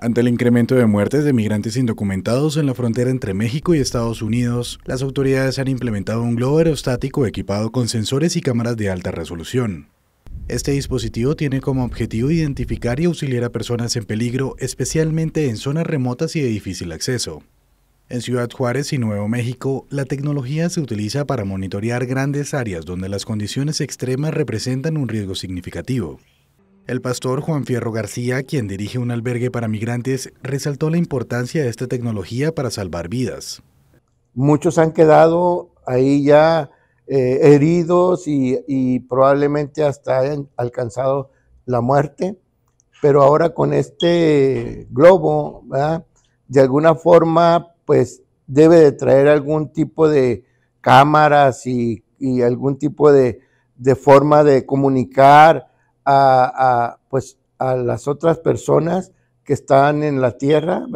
Ante el incremento de muertes de migrantes indocumentados en la frontera entre México y Estados Unidos, las autoridades han implementado un globo aerostático equipado con sensores y cámaras de alta resolución. Este dispositivo tiene como objetivo identificar y auxiliar a personas en peligro, especialmente en zonas remotas y de difícil acceso. En Ciudad Juárez y Nuevo México, la tecnología se utiliza para monitorear grandes áreas donde las condiciones extremas representan un riesgo significativo. El pastor Juan Fierro García, quien dirige un albergue para migrantes, resaltó la importancia de esta tecnología para salvar vidas. Muchos han quedado ahí ya eh, heridos y, probablemente hasta han alcanzado la muerte, pero ahora con este globo, de alguna forma, pues debe de traer algún tipo de cámaras y, algún tipo de, de forma de comunicar a, pues, a las otras personas que están en la tierra,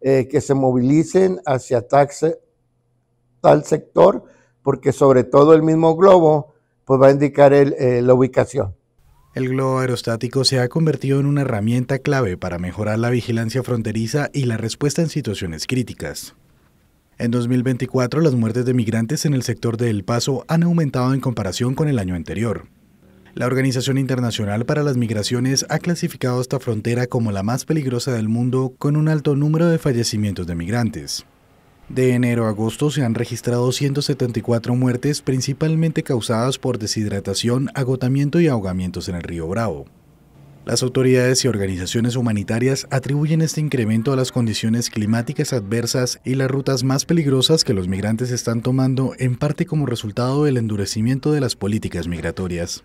eh, que se movilicen hacia tal sector, porque sobre todo el mismo globo pues va a indicar eh, la ubicación. El globo aerostático se ha convertido en una herramienta clave para mejorar la vigilancia fronteriza y la respuesta en situaciones críticas. En 2024, las muertes de migrantes en el sector de El Paso han aumentado en comparación con el año anterior. La Organización Internacional para las Migraciones ha clasificado esta frontera como la más peligrosa del mundo con un alto número de fallecimientos de migrantes. De enero a agosto se han registrado 174 muertes principalmente causadas por deshidratación, agotamiento y ahogamientos en el río Bravo. Las autoridades y organizaciones humanitarias atribuyen este incremento a las condiciones climáticas adversas y las rutas más peligrosas que los migrantes están tomando en parte como resultado del endurecimiento de las políticas migratorias.